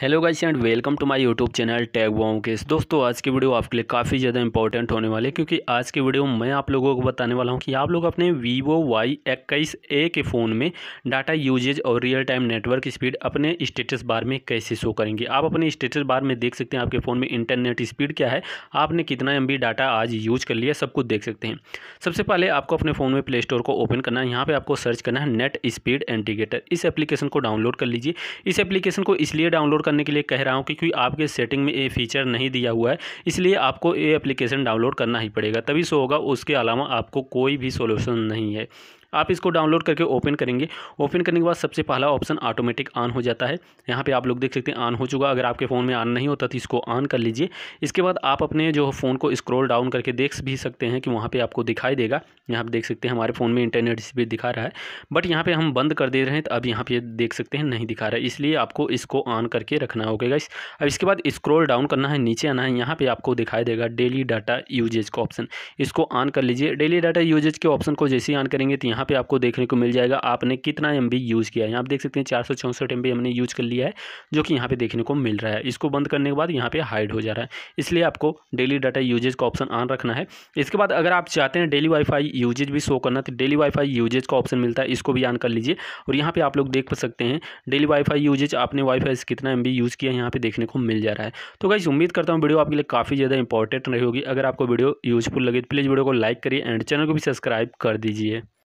hello guys and welcome to my YouTube channel tag wow case दोस्तों आज की video आपके लिए काफ़ी ज़्यादा इंपॉर्टेंट होने वाली है क्योंकि आज की वीडियो मैं आप लोगों को बताने वाला हूं कि आप लोग अपने वीवो वाई इक्कीस ए के फ़ोन में डाटा यूजेज और रियल टाइम नेटवर्क स्पीड अपने स्टेटस बार में कैसे शो करेंगे आप अपने स्टेटस बार में देख सकते हैं आपके फ़ोन में इंटरनेट स्पीड क्या है आपने कितना एम डाटा आज यूज कर लिया सब कुछ देख सकते हैं सबसे पहले आपको अपने फ़ोन में प्ले स्टोर को ओपन करना है यहाँ पर आपको सर्च करना है नेट स्पीड एंटीगेटर इस एप्लीकेशन को डाउनलोड कर लीजिए इस एप्लीकेशन को इसलिए डाउनलोड करने के लिए कह रहा हूँ क्योंकि आपके सेटिंग में ये फीचर नहीं दिया हुआ है इसलिए आपको ये एप्लीकेशन डाउनलोड करना ही पड़ेगा तभी सो होगा उसके अलावा आपको कोई भी सोल्यूशन नहीं है आप इसको डाउनलोड करके ओपन करेंगे ओपन करने के बाद सबसे पहला ऑप्शन ऑटोमेटिक ऑन हो जाता है यहाँ पर आप लोग देख सकते हैं ऑन हो चुका अगर आपके फ़ोन में ऑन नहीं होता तो इसको ऑन कर लीजिए इसके बाद आप अपने जो फ़ोन को स्क्रोल डाउन करके देख भी सकते हैं कि वहाँ पर आपको दिखाई देगा यहाँ पर देख सकते हैं हमारे फ़ोन में इंटरनेट स्पीड दिखा रहा है बट यहाँ पर हम बंद कर दे रहे हैं तो अब यहाँ पर देख सकते हैं नहीं दिखा रहा है इसलिए आपको इसको ऑन करके रखना होगा इस अब इसके बाद स्क्रोल डाउन करना है नीचे आना है यहाँ पर आपको दिखाई देगा डेली डाटा यूजेज का ऑप्शन इसको ऑन कर लीजिए डेली डाटा यूजेज के ऑप्शन को जैसे ही ऑन करेंगे तो यहाँ यहाँ पे आपको देखने को मिल जाएगा आपने कितना एम यूज़ किया है आप देख सकते हैं चार सौ चौंसठ हमने यूज़ कर लिया है जो कि यहाँ पे देखने को मिल रहा है इसको बंद करने के बाद यहाँ पे हाइड हो जा रहा है इसलिए आपको डेली डाटा यूजेज का ऑप्शन ऑन रखना है इसके बाद अगर आप चाहते हैं डेली वाईफाई यूजेज भी शो करना तो डेली वाईफाई यूजेज का ऑप्शन मिलता है इसको भी ऑन कर लीजिए और यहाँ पर आप लोग देख सकते हैं डेली वाईफाई यूजेज आपने वाईफाई से कितना एम यूज़ किया यहाँ पर देखने को मिल जा रहा है तो गाइज उम्मीद करता हूँ वीडियो आपके लिए काफ़ी ज़्यादा इंपॉर्टेंट रही होगी अगर आपको वीडियो यूजफुल लगे तो प्लीज़ वीडियो को लाइक करिए एंड चैनल को भी सब्सक्राइब कर दीजिए